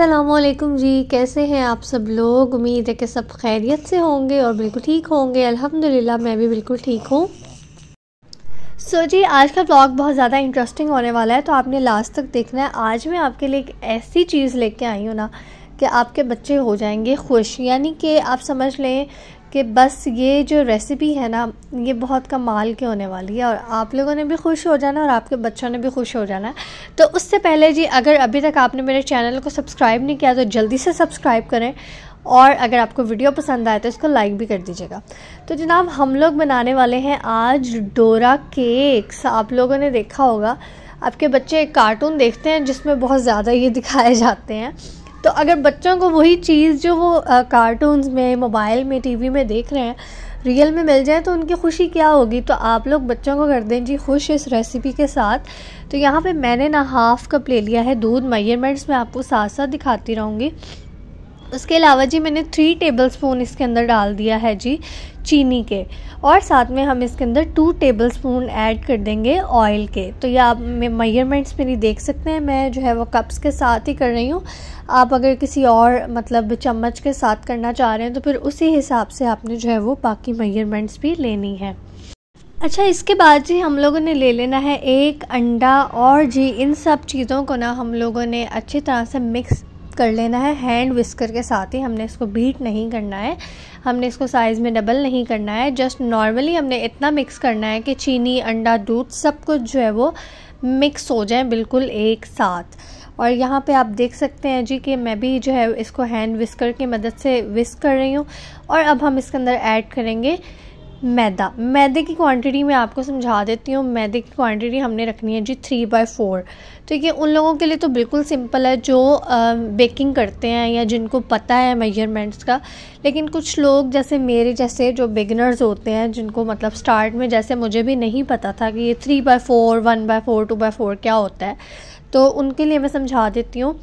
असलकुम जी कैसे हैं आप सब लोग उम्मीद है कि सब खैरियत से होंगे और बिल्कुल ठीक होंगे अल्हम्दुलिल्लाह मैं भी बिल्कुल ठीक हूँ सो so जी आज का ब्लॉग बहुत ज़्यादा इंटरेस्टिंग होने वाला है तो आपने लास्ट तक देखना है आज मैं आपके लिए एक ऐसी चीज़ लेके आई हूँ ना कि आपके बच्चे हो जाएंगे खुश यानी कि आप समझ लें कि बस ये जो रेसिपी है ना ये बहुत कमाल की होने वाली है और आप लोगों ने भी खुश हो जाना और आपके बच्चों ने भी खुश हो जाना तो उससे पहले जी अगर अभी तक आपने मेरे चैनल को सब्सक्राइब नहीं किया तो जल्दी से सब्सक्राइब करें और अगर आपको वीडियो पसंद आए तो इसको लाइक भी कर दीजिएगा तो जनाब हम लोग बनाने वाले हैं आज डोरा केक्स आप लोगों ने देखा होगा आपके बच्चे एक कार्टून देखते हैं जिसमें बहुत ज़्यादा ये दिखाए जाते हैं तो अगर बच्चों को वही चीज़ जो वो कार्टून्स में मोबाइल में टीवी में देख रहे हैं रियल में मिल जाए तो उनकी खुशी क्या होगी तो आप लोग बच्चों को कर दें जी खुश इस रेसिपी के साथ तो यहाँ पे मैंने ना हाफ़ कप ले लिया है दूध मयरमेंट्स मैं आपको साथ साथ दिखाती रहूँगी उसके अलावा जी मैंने थ्री टेबल स्पून इसके अंदर डाल दिया है जी चीनी के और साथ में हम इसके अंदर टू टेबल स्पून ऐड कर देंगे ऑयल के तो ये आप मेयरमेंट्स मेरी देख सकते हैं मैं जो है वो कप्स के साथ ही कर रही हूँ आप अगर किसी और मतलब चम्मच के साथ करना चाह रहे हैं तो फिर उसी हिसाब से आपने जो है वो बाकी मेयरमेंट्स भी लेनी है अच्छा इसके बाद जी हम लोगों ने ले लेना है एक अंडा और जी इन सब चीज़ों को ना हम लोगों ने अच्छी तरह से मिक्स कर लेना है हैंड विस्कर के साथ ही हमने इसको बीट नहीं करना है हमने इसको साइज़ में डबल नहीं करना है जस्ट नॉर्मली हमने इतना मिक्स करना है कि चीनी अंडा दूध सब कुछ जो है वो मिक्स हो जाए बिल्कुल एक साथ और यहाँ पे आप देख सकते हैं जी कि मैं भी जो है इसको हैंड विस्कर की मदद से विस्क कर रही हूँ और अब हम इसके अंदर ऐड करेंगे मैदा मैदे की क्वांटिटी मैं आपको समझा देती हूँ मैदे की क्वांटिटी हमने रखनी है जी थ्री बाई फोर तो ये उन लोगों के लिए तो बिल्कुल सिंपल है जो बेकिंग करते हैं या जिनको पता है मेजरमेंट्स का लेकिन कुछ लोग जैसे मेरे जैसे जो बिगनर्स होते हैं जिनको मतलब स्टार्ट में जैसे मुझे भी नहीं पता था कि ये three by four one by four two by four क्या होता है तो उनके लिए मैं समझा देती हूँ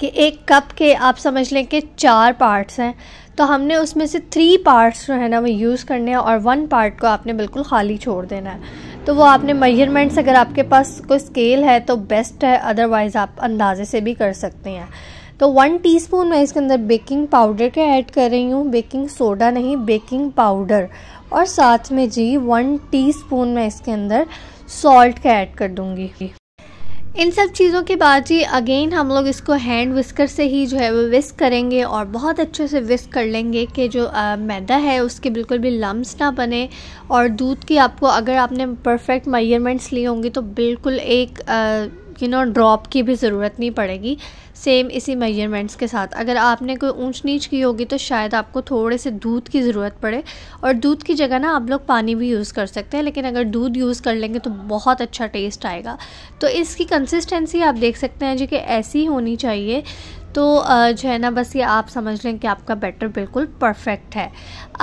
कि एक कप के आप समझ लें कि चार पार्ट्स हैं तो हमने उसमें से थ्री पार्ट्स जो है ना वो यूज़ करने हैं और वन पार्ट को आपने बिल्कुल खाली छोड़ देना है तो वो आपने मेजरमेंट्स अगर आपके पास कोई स्केल है तो बेस्ट है अदरवाइज़ आप अंदाजे से भी कर सकते हैं तो वन टीस्पून मैं इसके अंदर बेकिंग पाउडर के ऐड कर रही हूँ बेकिंग सोडा नहीं बेकिंग पाउडर और साथ में जी वन टीस्पून मैं इसके अंदर सॉल्ट का ऐड कर दूँगी इन सब चीज़ों के बाद जी अगेन हम लोग इसको हैंड विस्कर से ही जो है वो विस्क करेंगे और बहुत अच्छे से विस्क कर लेंगे कि जो आ, मैदा है उसके बिल्कुल भी लम्स ना बने और दूध की आपको अगर आपने परफेक्ट मेजरमेंट्स ली होंगी तो बिल्कुल एक आ, यू नो ड्रॉप की भी ज़रूरत नहीं पड़ेगी सेम इसी मेजरमेंट्स के साथ अगर आपने कोई ऊंच नीच की होगी तो शायद आपको थोड़े से दूध की ज़रूरत पड़े और दूध की जगह ना आप लोग पानी भी यूज़ कर सकते हैं लेकिन अगर दूध यूज़ कर लेंगे तो बहुत अच्छा टेस्ट आएगा तो इसकी कंसिस्टेंसी आप देख सकते हैं जी कि ऐसी होनी चाहिए तो जो है ना बस ये आप समझ लें कि आपका बैटर बिल्कुल परफेक्ट है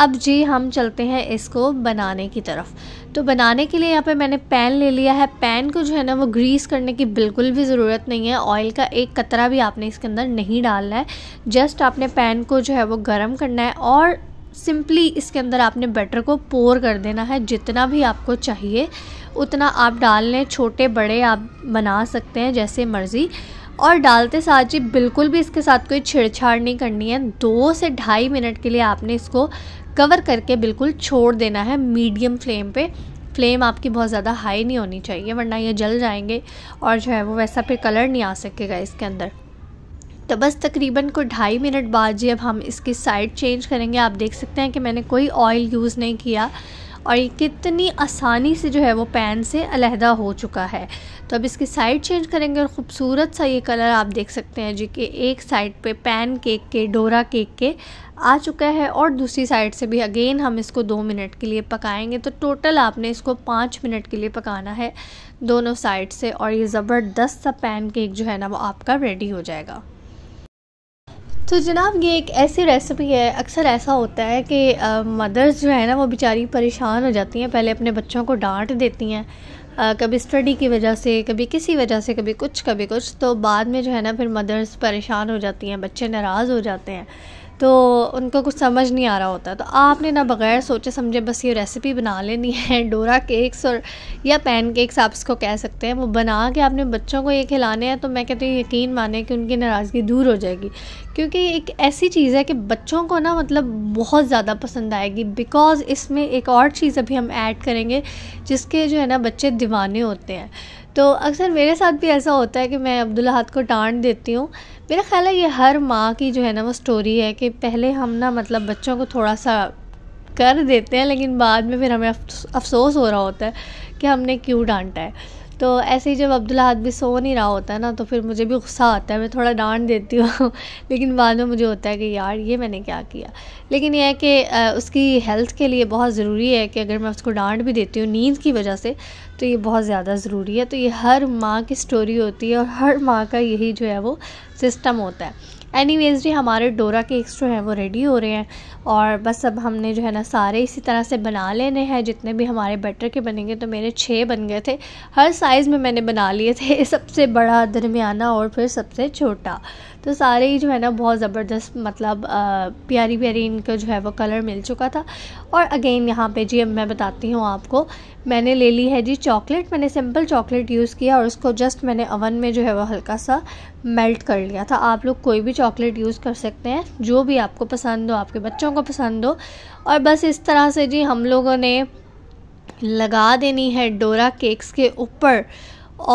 अब जी हम चलते हैं इसको बनाने की तरफ तो बनाने के लिए यहाँ पे मैंने पैन ले लिया है पैन को जो है ना वो ग्रीस करने की बिल्कुल भी ज़रूरत नहीं है ऑयल का एक कतरा भी आपने इसके अंदर नहीं डालना है जस्ट आपने पैन को जो है वो गर्म करना है और सिंपली इसके अंदर आपने बैटर को पोर कर देना है जितना भी आपको चाहिए उतना आप डाल लें छोटे बड़े आप बना सकते हैं जैसे मर्ज़ी और डालते साथ जी बिल्कुल भी इसके साथ कोई छेड़छाड़ नहीं करनी है दो से ढाई मिनट के लिए आपने इसको कवर करके बिल्कुल छोड़ देना है मीडियम फ्लेम पे फ्लेम आपकी बहुत ज़्यादा हाई नहीं होनी चाहिए वरना ये जल जाएंगे और जो है वो वैसा फिर कलर नहीं आ सकेगा इसके अंदर तो बस तकरीबन को ढाई मिनट बाद जी अब हम इसकी साइड चेंज करेंगे आप देख सकते हैं कि मैंने कोई ऑयल यूज़ नहीं किया और ये कितनी आसानी से जो है वो पैन से अलहदा हो चुका है तो अब इसकी साइड चेंज करेंगे और ख़ूबसूरत सा ये कलर आप देख सकते हैं जी कि एक साइड पे पैन केक के डोरा केक के आ चुका है और दूसरी साइड से भी अगेन हम इसको दो मिनट के लिए पकाएंगे तो टोटल आपने इसको पाँच मिनट के लिए पकाना है दोनों साइड से और ये ज़बरदस्त सा पैन केक जो है ना वो आपका रेडी हो जाएगा तो जनाब ये एक ऐसी रेसिपी है अक्सर ऐसा होता है कि मदर्स जो है ना वो बेचारी परेशान हो जाती हैं पहले अपने बच्चों को डांट देती हैं कभी स्टडी की वजह से कभी किसी वजह से कभी कुछ कभी कुछ तो बाद में जो है ना फिर मदर्स परेशान हो जाती हैं बच्चे नाराज़ हो जाते हैं तो उनको कुछ समझ नहीं आ रहा होता तो आपने ना बगैर सोचे समझे बस ये रेसिपी बना लेनी है डोरा केक्स और या पैन केक्स आप इसको कह सकते हैं वो बना के आपने बच्चों को ये खिलाने हैं तो मैं कहती हूँ यकीन माने कि उनकी नाराज़गी दूर हो जाएगी क्योंकि एक ऐसी चीज़ है कि बच्चों को ना मतलब बहुत ज़्यादा पसंद आएगी बिकॉज़ इसमें एक और चीज़ अभी हम ऐड करेंगे जिसके जो है ना बच्चे दीवाने होते हैं तो अक्सर मेरे साथ भी ऐसा होता है कि मैं अब्दुल हाथ को टाँट देती हूँ मेरा ख्याल है ये हर माँ की जो है ना वो स्टोरी है कि पहले हम ना मतलब बच्चों को थोड़ा सा कर देते हैं लेकिन बाद में फिर हमें अफसोस हो रहा होता है कि हमने क्यों डांटा है तो ऐसे ही जब अब्दुल हाथ भी सो नहीं रहा होता है ना तो फिर मुझे भी गुस्सा आता है मैं थोड़ा डांट देती हूँ लेकिन बाद में मुझे होता है कि यार ये मैंने क्या किया लेकिन यह है कि उसकी हेल्थ के लिए बहुत ज़रूरी है कि अगर मैं उसको डांट भी देती हूँ नींद की वजह से तो ये बहुत ज़्यादा ज़रूरी है तो ये हर माँ की स्टोरी होती है और हर माँ का यही जो है वो सिस्टम होता है एनीवेज जी हमारे डोरा केक्स जो हैं वो रेडी हो रहे हैं और बस अब हमने जो है ना सारे इसी तरह से बना लेने हैं जितने भी हमारे बैटर के बनेंगे तो मेरे छः बन गए थे हर साइज़ में मैंने बना लिए थे सबसे बड़ा दरमियाना और फिर सबसे छोटा तो सारे ही जो है ना बहुत ज़बरदस्त मतलब आ, प्यारी प्यारी इनका जो है वो कलर मिल चुका था और अगेन यहाँ पे जी अब मैं बताती हूँ आपको मैंने ले ली है जी चॉकलेट मैंने सिंपल चॉकलेट यूज़ किया और उसको जस्ट मैंने अवन में जो है वो हल्का सा मेल्ट कर लिया था आप लोग कोई भी चॉकलेट यूज़ कर सकते हैं जो भी आपको पसंद हो आपके बच्चों को पसंद हो और बस इस तरह से जी हम लोगों ने लगा देनी है डोरा केक्स के ऊपर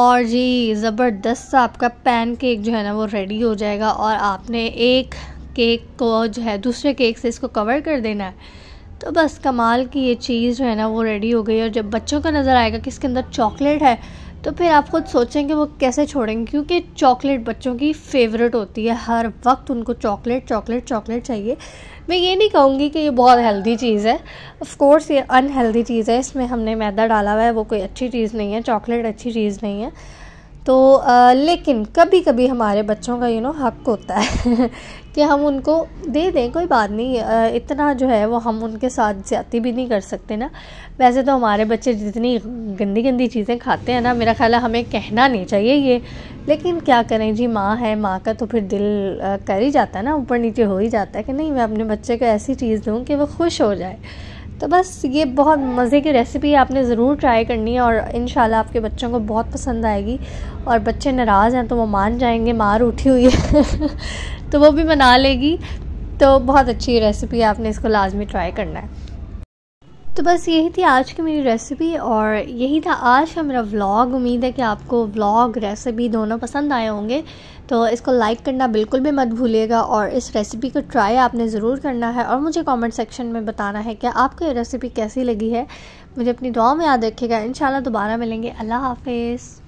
और जी ज़बरदस्त सा आपका पैन केक जो है ना वो रेडी हो जाएगा और आपने एक केक को जो है दूसरे केक से इसको कवर कर देना है तो बस कमाल की ये चीज़ जो है ना वो रेडी हो गई और जब बच्चों को नज़र आएगा कि इसके अंदर चॉकलेट है तो फिर आप खुद सोचें कि वो कैसे छोड़ेंगे क्योंकि चॉकलेट बच्चों की फेवरेट होती है हर वक्त उनको चॉकलेट चॉकलेट चॉकलेट चाहिए मैं ये नहीं कहूँगी कि ये बहुत हेल्दी चीज़ है ऑफ़ कोर्स ये अनहेल्दी चीज़ है इसमें हमने मैदा डाला हुआ है वो कोई अच्छी चीज़ नहीं है चॉकलेट अच्छी चीज़ नहीं है तो आ, लेकिन कभी कभी हमारे बच्चों का यू नो हक होता है कि हम उनको दे दें कोई बात नहीं आ, इतना जो है वो हम उनके साथ ज़्यादा भी नहीं कर सकते ना वैसे तो हमारे बच्चे जितनी गंदी गंदी चीज़ें खाते हैं ना मेरा ख्याल है हमें कहना नहीं चाहिए ये लेकिन क्या करें जी माँ है माँ का तो फिर दिल कर ही जाता है ना ऊपर नीचे हो ही जाता है कि नहीं मैं अपने बच्चे को ऐसी चीज़ दूँ कि वो खुश हो जाए तो बस ये बहुत मज़े की रेसिपी आपने ज़रूर ट्राई करनी है और इन आपके बच्चों को बहुत पसंद आएगी और बच्चे नाराज़ हैं तो वो मान जाएंगे मार उठी हुई है तो वो भी मना लेगी तो बहुत अच्छी रेसिपी है आपने इसको लाजमी ट्राई करना है तो बस यही थी आज की मेरी रेसिपी और यही था आज का मेरा व्लॉग उम्मीद है कि आपको व्लॉग रेसिपी दोनों पसंद आए होंगे तो इसको लाइक करना बिल्कुल भी मत भूलिएगा और इस रेसिपी को ट्राई आपने ज़रूर करना है और मुझे कमेंट सेक्शन में बताना है कि आपको ये रेसिपी कैसी लगी है मुझे अपनी दुआ में याद रखिएगा इन दोबारा मिलेंगे अल्लाह हाफिज़